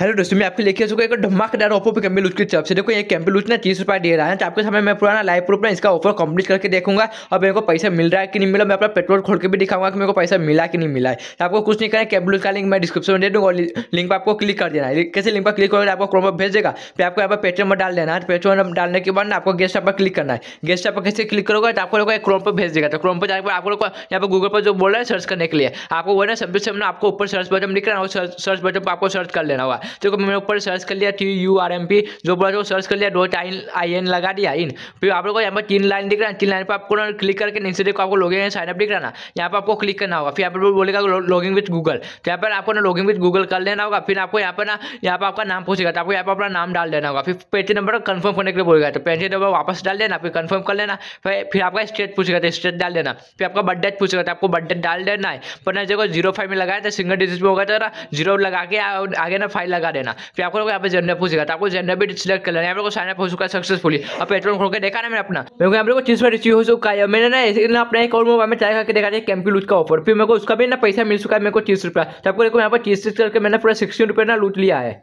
hello दोस्तों मैं आपके लेके आ चुका एक धमाकेदार ऑफर पे कैम्बिल उसकी तरफ से देखो ये कैम्बिल उसने तीस रुपये दे रहा है तो आपके समय मैं पुराना लाइव प्रूफ में इसका ऑफर कंप्लीट करके देखूंगा और मेरे को पैसा मिल रहा है कि नहीं मिला मैं अपना पेट्रोल खोल के भी दिखाऊंगा कि मेरे को पैसा मिला कि नहीं मिला है तो आपको कुछ नहीं करें कैम्बिल का लिंक मैं डिस्क्रिप्शन में दे दूँगा और लिंक पर आपको क्लिक कर देना है कैसे लिंक पर क्लिक करोगे आपको क्रोम पर भेज देगा फिर आपको यहाँ पर पेट्रोल में डाल देना है पेट्रोल में डालने के बाद आपको गेस्ट पर क्लिक करना है गेस्ट पर कैसे क्लिक करोगे तो आपको लोग क्रोम पर भेज देगा तो क्रोम पर जाकर आपको लोग यहाँ पर गूगल पर जो बोल रहा है सर्च करने के लिए आपको वो ना सबसे सामने आपको ऊपर सर्च बटन दिख रहा है सर्च बटन पर आपको सर्च कर लेना होगा देखो मैंने ऊपर सर्च कर लिया T U R M P जो बोला था सर्च कर लिया डॉट आई आई एन लगा दिया इन फिर आप लोगों को यहाँ पर तीन लाइन दिख रहा है तीन लाइन पर आपको क्लिक करके नीचे देखो आपको लॉगिन इन साइनअप दिख रहा ना यहाँ पर आपको क्लिक करना होगा फिर आप लोग बोलेगा लॉगिन विथ गूगल तो यहाँ पर आपको ना लॉगिन विथ गूगल कर लेना होगा फिर आपको यहाँ पर ना यहाँ पर आपका नाम पूछेगा तो आपको यहाँ पर अपना नाम डाल देना होगा फिर पेज नंबर कन्फर्म करने के लिए बोलेगा तो पेज नंबर वापस डाल देना फिर कन्फर्म कर लेना फिर फिर आपका स्टेट पूछेगा तो स्टेट डाल देना फिर आपका बर्थडे पूछेगा तो आपको बर्थडे डाल देना है पर ना देखो जीरो फाइव में लगाया था सिंगल डिजिट में होगा तो जीरो लगा के आगे ना फाइल लगा देना फिर आपको यहाँ पे जेंडर पूछेगा तो आपको जेंडर भी सिलेक्ट कर लेना आप लोग को साइन हो चुका है सक्सेसफुली और पेट्रोल खोल के देखा ना मैंने अपना मेरे को आप को चीज़ पर रिसीव हो चुका है मैंने ना इसी ना अपने एक और मोबाइल में ट्राई करके देखा था कैंपी लूट का ऑफर फिर मेरे को उसका भी ना पैसा मिल चुका है मेरे को तीस रुपया तो आपको देखो यहाँ पर तीस करके मैंने पूरा सिक्सटी रुपये ना लूट लिया है